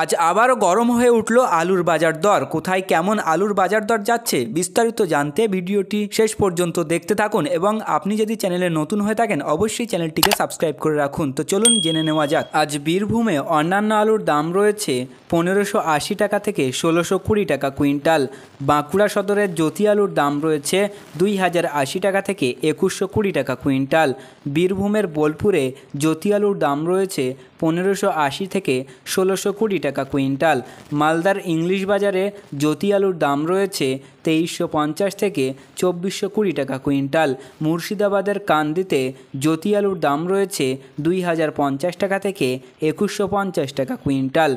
আজ আবারও গরম হয়ে উঠল আলুর বাজার দর কোথায় কেমন আলুর বাজার দর যাচ্ছে বিস্তারিত জানতে ভিডিওটি শেষ পর্যন্ত দেখতে থাকুন এবং আপনি যদি চ্যানেলে নতুন হয়ে থাকেন অবশ্যই চ্যানেলটিকে সাবস্ক্রাইব করে রাখুন তো চলুন জেনে নেওয়া যাক আজ বীরভূমে অন্যান্য আলুর দাম রয়েছে পনেরোশো আশি টাকা থেকে ষোলোশো কুড়ি টাকা কুইন্টাল বাঁকুড়া সদরের জ্যোতি আলুর দাম রয়েছে দুই হাজার আশি টাকা থেকে একুশশো কুড়ি টাকা কুইন্টাল বীরভূমের বোলপুরে জ্যোতি আলুর দাম রয়েছে পনেরোশো আশি থেকে ষোলোশো কুড়ি টাকা কুইন্টাল মালদার ইংলিশ বাজারে জ্যোতি আলুর দাম রয়েছে তেইশশো পঞ্চাশ থেকে চব্বিশশো কুড়ি টাকা কুইন্টাল মুর্শিদাবাদের কান্দিতে জ্যোতি আলুর দাম রয়েছে দুই হাজার পঞ্চাশ টাকা থেকে একুশশো পঞ্চাশ টাকা কুইন্টাল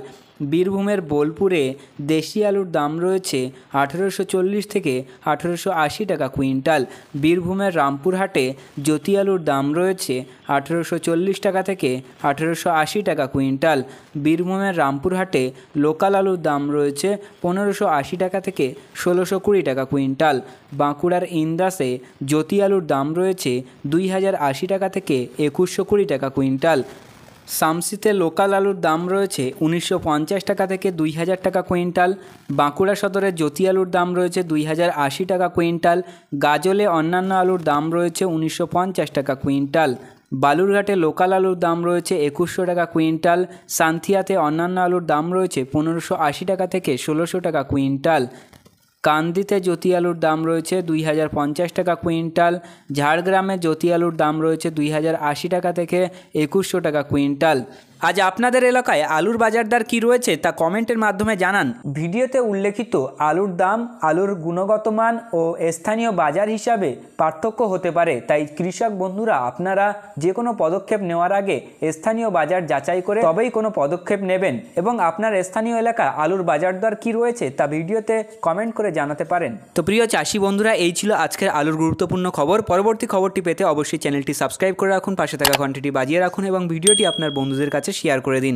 বীরভূমের বোলপুরে দেশি আলুর দাম রয়েছে আঠেরোশো চল্লিশ থেকে আঠেরোশো আশি টাকা কুইন্টাল বীরভূমের রামপুরহাটে জ্যোতি আলুর দাম রয়েছে আঠেরোশো চল্লিশ টাকা থেকে আঠেরোশো আশি টাকা কুইন্টাল বীরভূমের রামপুরহাটে লোকাল আলুর দাম রয়েছে পনেরোশো আশি টাকা থেকে ষোলোশো কুড়ি টাকা কুইন্টাল বাঁকুড়ার ইন্দাসে জ্যোতি আলুর দাম রয়েছে দুই হাজার আশি টাকা থেকে একুশশো কুড়ি টাকা কুইন্টাল সামসিতে লোকাল আলুর দাম রয়েছে উনিশশো টাকা থেকে দুই হাজার টাকা কুইন্টাল বাঁকুড়া সদরে জ্যোতি আলুর দাম রয়েছে দুই হাজার আশি টাকা কুইন্টাল গাজলে অন্যান্য আলুর দাম রয়েছে উনিশশো টাকা কুইন্টাল বালুরঘাটে লোকাল আলুর দাম রয়েছে একুশশো টাকা কুইন্টাল সান্থিয়াতে অন্যান্য আলুর দাম রয়েছে পনেরোশো আশি টাকা থেকে ষোলোশো টাকা কুইন্টাল কান্দিতে জ্যোতি আলুর দাম রয়েছে দুই হাজার পঞ্চাশ টাকা কুইন্টাল ঝাড়গ্রামে জ্যোতি আলুর দাম রয়েছে দুই হাজার আশি টাকা থেকে একুশশো টাকা কুইন্টাল আজ আপনাদের এলাকায় আলুর বাজার দর কী রয়েছে তা কমেন্টের মাধ্যমে জানান ভিডিওতে উল্লেখিত আলুর দাম আলুর গুণগত মান ও স্থানীয় বাজার হিসাবে পার্থক্য হতে পারে তাই কৃষক বন্ধুরা আপনারা যে কোনো পদক্ষেপ নেওয়ার আগে স্থানীয় বাজার যাচাই করে তবেই কোনো পদক্ষেপ নেবেন এবং আপনার স্থানীয় এলাকায় আলুর বাজার দর কী রয়েছে তা ভিডিওতে কমেন্ট করে জানাতে পারেন তো প্রিয় চাষি বন্ধুরা এই ছিল আজকের আলুর গুরুত্বপূর্ণ খবর পরবর্তী খবরটি পেতে অবশ্যই চ্যানেলটি সাবস্ক্রাইব করে রাখুন পাশে থাকা ঘন্টাটি বাজিয়ে রাখুন এবং ভিডিওটি আপনার বন্ধুদের কাছে কাছে শেয়ার করে দিন